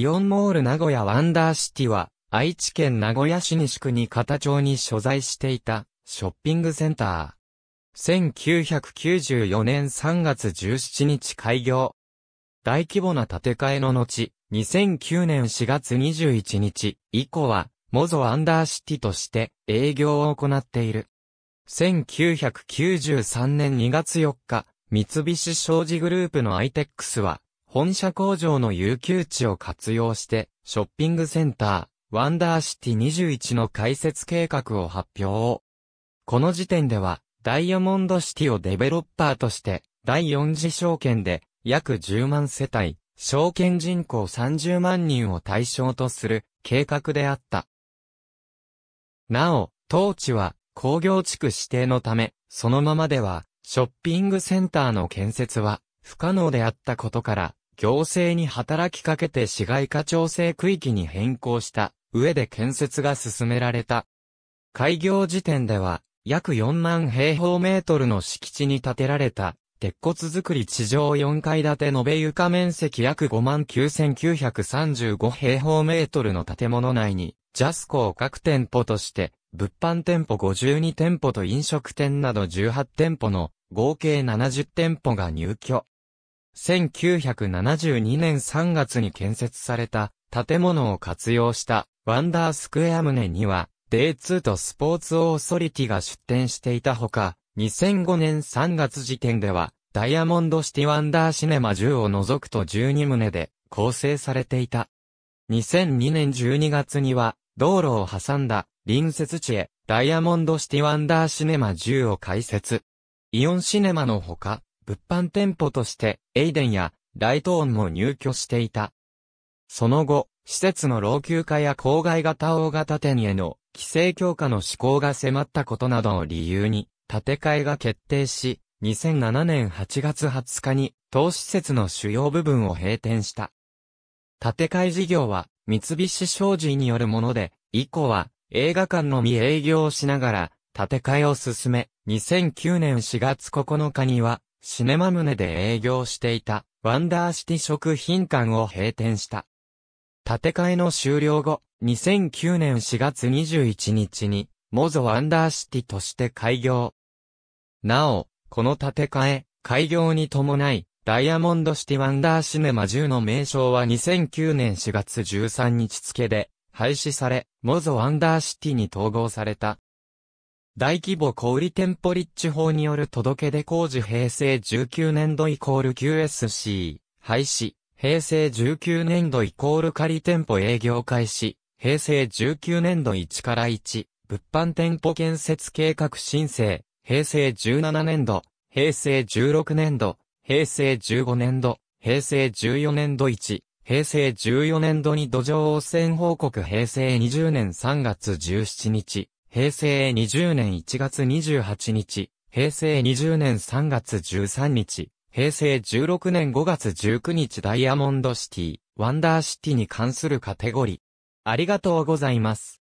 イオンモール名古屋ワンダーシティは、愛知県名古屋市西区に片町に所在していた、ショッピングセンター。1994年3月17日開業。大規模な建て替えの後、2009年4月21日以降は、モゾアンダーシティとして営業を行っている。1993年2月4日、三菱商事グループのアイテックスは、本社工場の有給地を活用して、ショッピングセンター、ワンダーシティ21の開設計画を発表。この時点では、ダイヤモンドシティをデベロッパーとして、第4次証券で、約10万世帯、証券人口30万人を対象とする計画であった。なお、当地は工業地区指定のため、そのままでは、ショッピングセンターの建設は不可能であったことから、行政に働きかけて市街化調整区域に変更した上で建設が進められた。開業時点では約4万平方メートルの敷地に建てられた鉄骨造り地上4階建て延べ床面積約59,935平方メートルの建物内に、ジャスコを各店舗として、物販店舗52店舗と飲食店など18店舗の合計70店舗が入居。1972年3月に建設された建物を活用したワンダースクエア棟にはデイツーとスポーツオーソリティが出展していたほか、2005年3月時点ではダイヤモンドシティワンダーシネマ10を除くと12棟で構成されていた。2002年12月には道路を挟んだ隣接地へダイヤモンドシティワンダーシネマ10を開設。イオンシネマのほか、物販店舗として、エイデンやライトオンも入居していた。その後、施設の老朽化や郊外型大型店への規制強化の施行が迫ったことなどを理由に、建て替えが決定し、2007年8月20日に、当施設の主要部分を閉店した。建て替え事業は、三菱商事によるもので、以降は、映画館のみ営業をしながら、建て替えを進め、2009年4月9日には、シネマ棟で営業していた、ワンダーシティ食品館を閉店した。建て替えの終了後、2009年4月21日に、モゾワンダーシティとして開業。なお、この建て替え、開業に伴い、ダイヤモンドシティワンダーシネマ10の名称は2009年4月13日付で廃止され、モゾワンダーシティに統合された。大規模小売店舗立地法による届け出工事平成19年度イコール QSC、廃止、平成19年度イコール仮店舗営業開始、平成19年度1から1、物販店舗建設計画申請、平成17年度、平成16年度、平成15年度、平成14年度1、平成14年度に土壌汚染報告平成20年3月17日、平成20年1月28日、平成20年3月13日、平成16年5月19日ダイヤモンドシティ、ワンダーシティに関するカテゴリー。ありがとうございます。